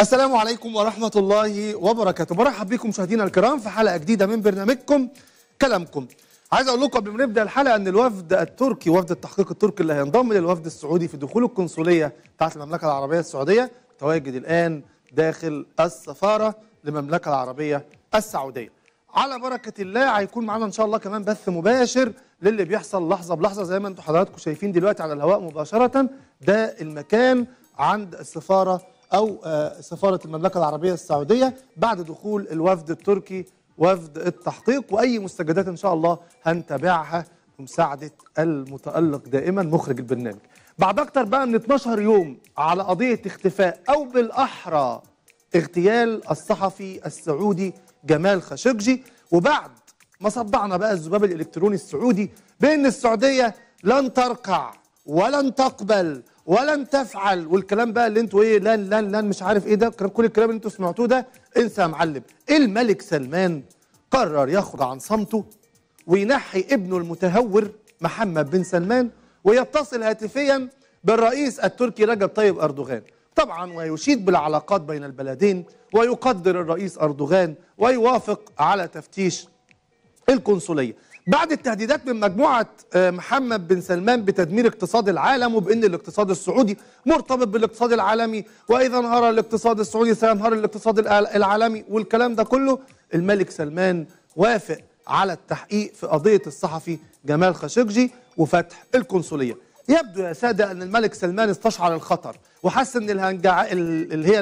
السلام عليكم ورحمة الله وبركاته برحب بكم مشاهدينا الكرام في حلقة جديدة من برنامجكم كلامكم عايز اقول لكم قبل ما نبدا الحلقه ان الوفد التركي وفد التحقيق التركي اللي هينضم للوفد السعودي في دخول القنصليه بتاعت المملكه العربيه السعوديه تواجد الان داخل السفاره للمملكه العربيه السعوديه على بركه الله هيكون معانا ان شاء الله كمان بث مباشر للي بيحصل لحظه بلحظه زي ما انتم حضراتكم شايفين دلوقتي على الهواء مباشره ده المكان عند السفارة أو آه، سفارة المملكة العربية السعودية بعد دخول الوفد التركي وفد التحقيق وأي مستجدات إن شاء الله هنتابعها بمساعدة المتألق دائما مخرج البرنامج بعد أكتر بقى من 12 يوم على قضية اختفاء أو بالأحرى اغتيال الصحفي السعودي جمال خاشقجي وبعد ما صدعنا بقى الذباب الإلكتروني السعودي بأن السعودية لن ترقع ولن تقبل ولن تفعل والكلام بقى اللي انتوا ايه لن لن لن مش عارف ايه ده كل الكلام اللي انتوا سمعتوه ده انسى يا معلم الملك سلمان قرر ياخد عن صمته وينحي ابنه المتهور محمد بن سلمان ويتصل هاتفيا بالرئيس التركي رجب طيب أردوغان طبعا ويشيد بالعلاقات بين البلدين ويقدر الرئيس أردوغان ويوافق على تفتيش القنصلية بعد التهديدات من مجموعة آه، محمد بن سلمان بتدمير اقتصاد العالم وبأن الاقتصاد السعودي مرتبط بالاقتصاد العالمي وإذا انهار الاقتصاد السعودي سينهار الاقتصاد العالمي والكلام ده كله الملك سلمان وافق على التحقيق في قضية الصحفي جمال خاشقجي وفتح القنصلية يبدو يا سادة أن الملك سلمان استشعر الخطر وحس أن الهنجع اللي هي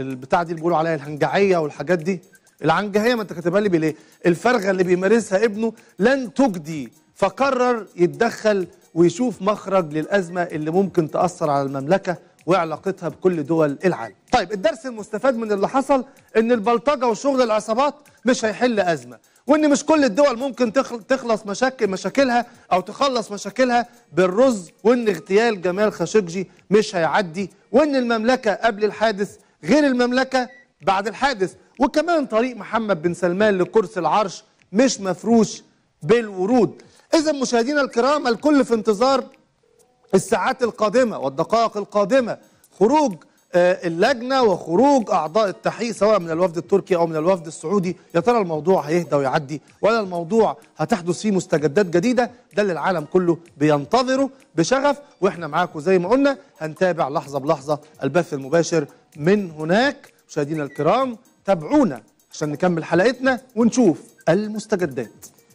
البتاع دي اللي بيقولوا عليها الهنجعية والحاجات دي العنجهيه ما انت كاتبها لي بليه الفرغه اللي بيمارسها ابنه لن تجدي فقرر يتدخل ويشوف مخرج للازمه اللي ممكن تاثر على المملكه وعلاقتها بكل دول العالم طيب الدرس المستفاد من اللي حصل ان البلطجه وشغل العصابات مش هيحل ازمه وان مش كل الدول ممكن تخلص مشاكل مشاكلها او تخلص مشاكلها بالرز وان اغتيال جمال خاشقجي مش هيعدي وان المملكه قبل الحادث غير المملكه بعد الحادث وكمان طريق محمد بن سلمان لكرسي العرش مش مفروش بالورود إذا مشاهدينا الكرام الكل في انتظار الساعات القادمة والدقائق القادمة خروج آه، اللجنة وخروج أعضاء التحقيق سواء من الوفد التركي أو من الوفد السعودي يا ترى الموضوع هيهدى ويعدي ولا الموضوع هتحدث فيه مستجدات جديدة ده اللي العالم كله بينتظره بشغف وإحنا معاكم زي ما قلنا هنتابع لحظة بلحظة البث المباشر من هناك مشاهدينا الكرام تابعونا عشان نكمل حلقتنا ونشوف المستجدات